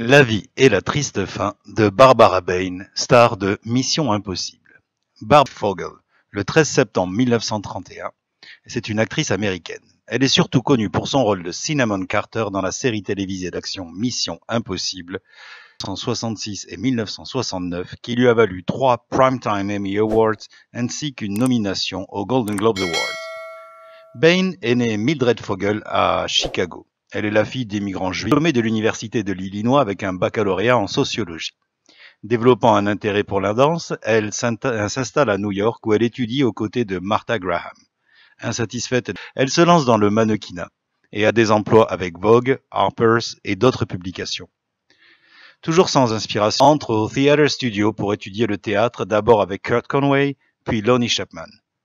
La vie et la triste fin de Barbara Bain, star de Mission impossible. Barb Fogel, le 13 septembre 1931, c'est une actrice américaine. Elle est surtout connue pour son rôle de Cinnamon Carter dans la série télévisée d'action Mission impossible 1966 et 1969 qui lui a valu trois Primetime Emmy Awards ainsi qu'une nomination aux Golden Globes Awards. Bain est née Mildred Fogel à Chicago. Elle est la fille d'immigrants juifs, diplômée de l'université de l'Illinois avec un baccalauréat en sociologie. Développant un intérêt pour la danse, elle s'installe à New York où elle étudie aux côtés de Martha Graham. Insatisfaite, elle se lance dans le mannequinat et a des emplois avec Vogue, Harper's et d'autres publications. Toujours sans inspiration, entre au Theater Studio pour étudier le théâtre d'abord avec Kurt Conway, puis Lonnie Chapman.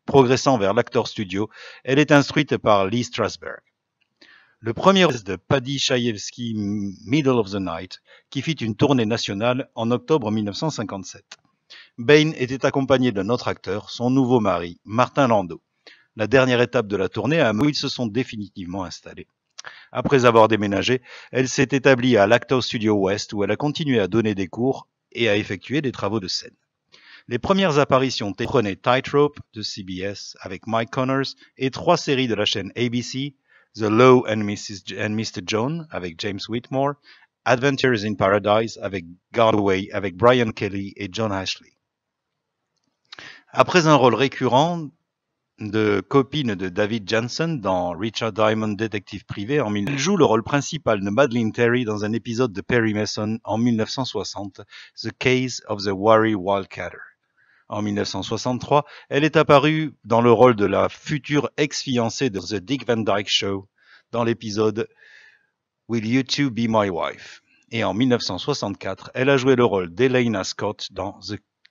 Progressant vers l'Actor Studio, elle est instruite par Lee Strasberg. Le premier de Paddy Chayefsky, Middle of the Night, qui fit une tournée nationale en octobre 1957. Bane était accompagnée d'un autre acteur, son nouveau mari, Martin Landau. La dernière étape de la tournée, à où ils se sont définitivement installés. Après avoir déménagé, elle s'est établie à l'acto Studio West où elle a continué à donner des cours et à effectuer des travaux de scène. Les premières apparitions prenaient Tightrope de CBS avec Mike Connors et trois séries de la chaîne ABC, The Low and, Mrs. and Mr. John avec James Whitmore, Adventures in Paradise avec Galway, avec Brian Kelly et John Ashley. Après un rôle récurrent de copine de David Jansen dans Richard Diamond Détective Privé en joue le rôle principal de Madeleine Terry dans un épisode de Perry Mason en 1960, The Case of the Worry Wildcatter en 1963, elle est apparue dans le rôle de la future ex-fiancée de The Dick Van Dyke Show dans l'épisode Will You Two Be My Wife Et en 1964, elle a joué le rôle d'Elena Scott dans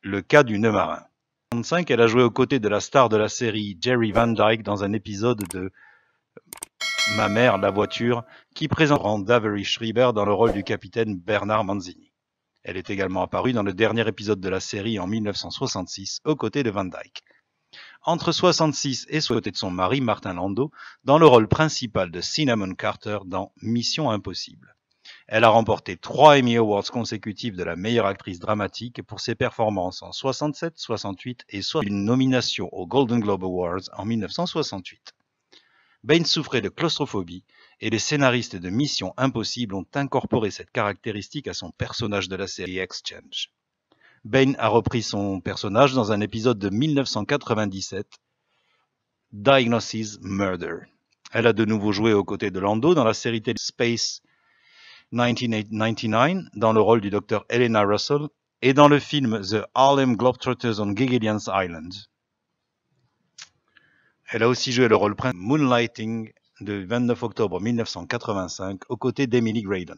Le cas du nœud marin. En 1965, elle a joué aux côtés de la star de la série Jerry Van Dyke dans un épisode de Ma mère, la voiture, qui présente Avery Schreiber dans le rôle du capitaine Bernard Manzini. Elle est également apparue dans le dernier épisode de la série en 1966, aux côtés de Van Dyke. Entre 66 et côtés de son mari, Martin Landau, dans le rôle principal de Cinnamon Carter dans Mission Impossible. Elle a remporté trois Emmy Awards consécutifs de la meilleure actrice dramatique pour ses performances en 67, 68 et soit une nomination aux Golden Globe Awards en 1968. Bane souffrait de claustrophobie et les scénaristes de Mission Impossible ont incorporé cette caractéristique à son personnage de la série Exchange. Bane a repris son personnage dans un épisode de 1997, Diagnosis Murder. Elle a de nouveau joué aux côtés de Lando dans la série télé Space 1999 dans le rôle du docteur Elena Russell et dans le film The Harlem Globetrotters on Gilligan's Island. Elle a aussi joué le rôle principal Moonlighting de 29 octobre 1985 aux côtés d'Emily Graydon.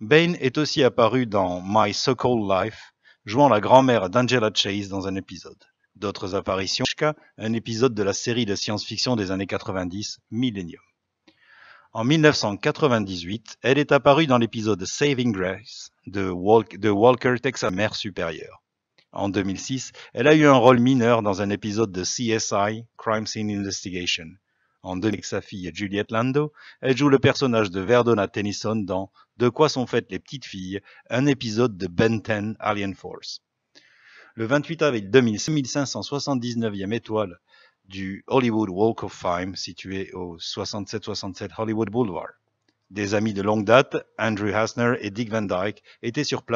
Bane est aussi apparue dans My So-Called Life, jouant la grand-mère d'Angela Chase dans un épisode. D'autres apparitions, un épisode de la série de science-fiction des années 90, Millennium. En 1998, elle est apparue dans l'épisode Saving Grace de, de Walker Texas Mère supérieure. En 2006, elle a eu un rôle mineur dans un épisode de CSI, Crime Scene Investigation. En deux avec sa fille Juliette Lando, elle joue le personnage de Verdona Tennyson dans De quoi sont faites les petites filles, un épisode de Ben 10 Alien Force. Le 28 avril 2000, e étoile du Hollywood Walk of Fame situé au 6767 Hollywood Boulevard. Des amis de longue date, Andrew Hasner et Dick Van Dyke, étaient sur place.